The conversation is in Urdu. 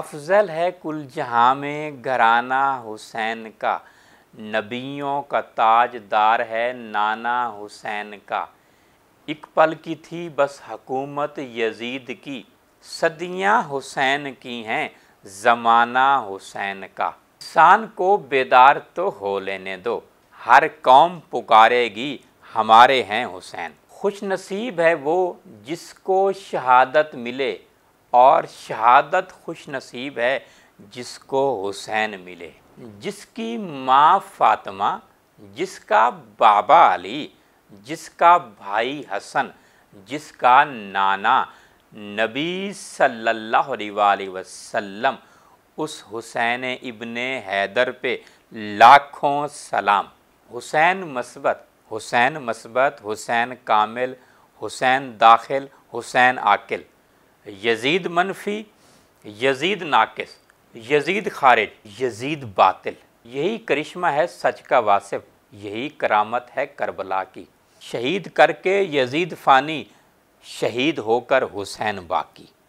افضل ہے کل جہاں میں گھرانہ حسین کا نبیوں کا تاج دار ہے نانا حسین کا ایک پل کی تھی بس حکومت یزید کی صدیاں حسین کی ہیں زمانہ حسین کا انسان کو بیدار تو ہو لینے دو ہر قوم پکارے گی ہمارے ہیں حسین خوش نصیب ہے وہ جس کو شہادت ملے اور شہادت خوش نصیب ہے جس کو حسین ملے جس کی ماں فاطمہ جس کا بابا علی جس کا بھائی حسن جس کا نانا نبی صلی اللہ علیہ وسلم اس حسین ابن حیدر پہ لاکھوں سلام حسین مثبت حسین مثبت حسین کامل حسین داخل حسین عاقل یزید منفی یزید ناقص یزید خارج یزید باطل یہی کرشمہ ہے سچ کا واسف یہی کرامت ہے کربلا کی شہید کر کے یزید فانی شہید ہو کر حسین باقی